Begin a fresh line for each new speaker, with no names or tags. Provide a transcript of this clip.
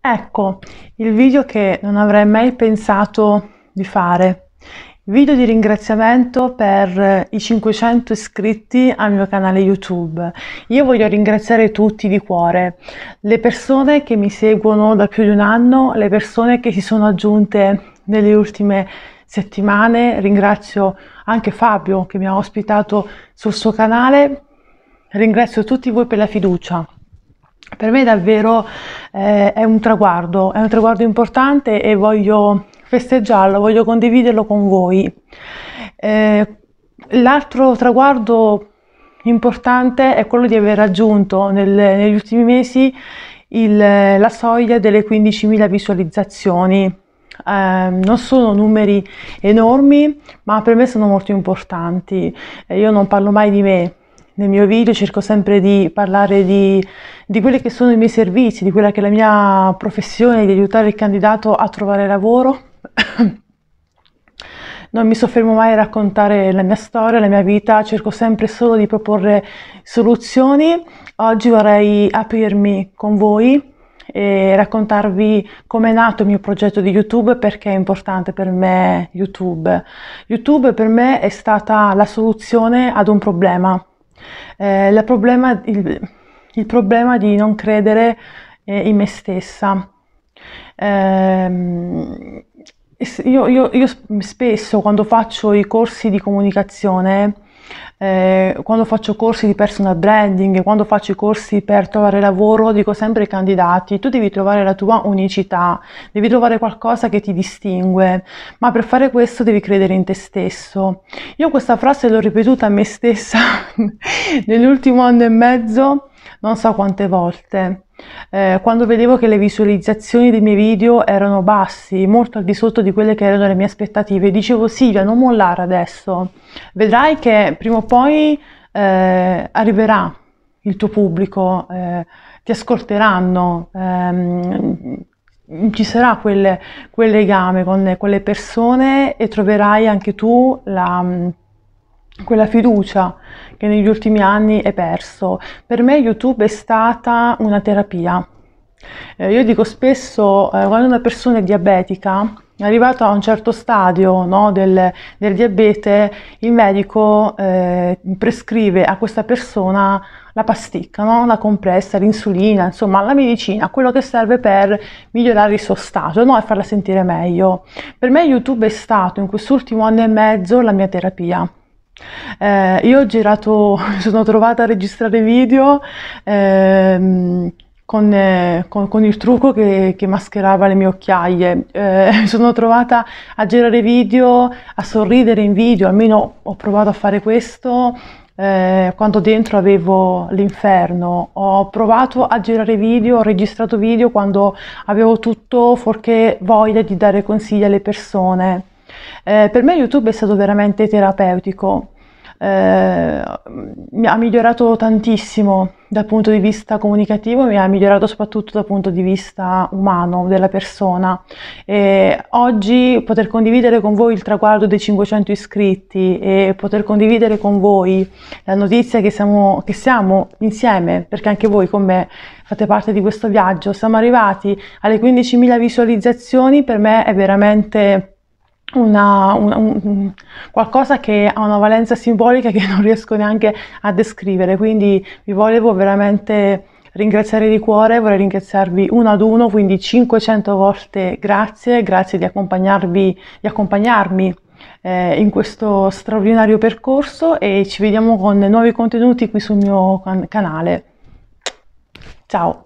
Ecco il video che non avrei mai pensato di fare. Video di ringraziamento per eh, i 500 iscritti al mio canale YouTube. Io voglio ringraziare tutti di cuore, le persone che mi seguono da più di un anno, le persone che si sono aggiunte nelle ultime settimane. Ringrazio anche Fabio che mi ha ospitato sul suo canale. Ringrazio tutti voi per la fiducia. Per me davvero eh, è un traguardo, è un traguardo importante e voglio festeggiarlo, voglio condividerlo con voi. Eh, l'altro traguardo importante è quello di aver raggiunto nel, negli ultimi mesi il, la soglia delle 15.000 visualizzazioni. Eh, non sono numeri enormi, ma per me sono molto importanti. Eh, io non parlo mai di me, nel mio video cerco sempre di parlare di, di, quelli che sono i miei servizi, di quella che è la mia professione, di aiutare il candidato a trovare lavoro. non mi soffermo mai a raccontare la mia storia, la mia vita, cerco sempre solo di proporre soluzioni. Oggi vorrei aprirmi con voi e raccontarvi come è nato il mio progetto di YouTube perché è importante per me YouTube. YouTube per me è stata la soluzione ad un problema eh, la problema, il, il, problema di non credere eh, in me stessa. Eh, io, io, io spesso quando faccio i corsi di comunicazione eh, quando faccio corsi di personal branding, quando faccio i corsi per trovare lavoro, dico sempre ai candidati, tu devi trovare la tua unicità, devi trovare qualcosa che ti distingue, ma per fare questo devi credere in te stesso. Io questa frase l'ho ripetuta a me stessa nell'ultimo anno e mezzo non so quante volte eh, quando vedevo che le visualizzazioni dei miei video erano bassi, molto al di sotto di quelle che erano le mie aspettative, dicevo Silvia non mollare adesso, vedrai che prima o poi eh, arriverà il tuo pubblico, eh, ti ascolteranno, ehm, ci sarà quel, quel legame con, quelle persone e troverai anche tu la quella fiducia che negli ultimi anni è perso. Per me YouTube è stata una terapia. Eh, io dico spesso, eh, quando una persona è diabetica, arrivato a un certo stadio no, del, del, diabete, il medico eh, prescrive a questa persona la pasticca, no? la compressa, l'insulina, insomma la medicina, quello che serve per migliorare il suo stato no? e farla sentire meglio. Per me YouTube è stato in quest'ultimo anno e mezzo la mia terapia. Eh, io ho girato, mi sono trovata a registrare video ehm, con, eh, con, con, il trucco che, che, mascherava le mie occhiaie, eh, mi sono trovata a girare video, a sorridere in video, almeno ho provato a fare questo eh, quando dentro avevo l'inferno, ho provato a girare video, ho registrato video quando avevo tutto fuorché voglia di dare consigli alle persone. Eh, per me YouTube è stato veramente terapeutico, eh, mi ha migliorato tantissimo dal punto di vista comunicativo, mi ha migliorato soprattutto dal punto di vista umano della persona. E oggi poter condividere con voi il traguardo dei 500 iscritti e poter condividere con voi la notizia che siamo, che siamo insieme, perché anche voi con me fate parte di questo viaggio, siamo arrivati alle 15.000 visualizzazioni, per me è veramente una, una, un, qualcosa che ha una valenza simbolica che non riesco neanche a descrivere, quindi vi volevo veramente ringraziare di cuore, vorrei ringraziarvi uno ad uno, quindi 500 volte grazie, grazie di, accompagnarvi, di accompagnarmi eh, in questo straordinario percorso e ci vediamo con nuovi contenuti qui sul mio can- canale. Ciao!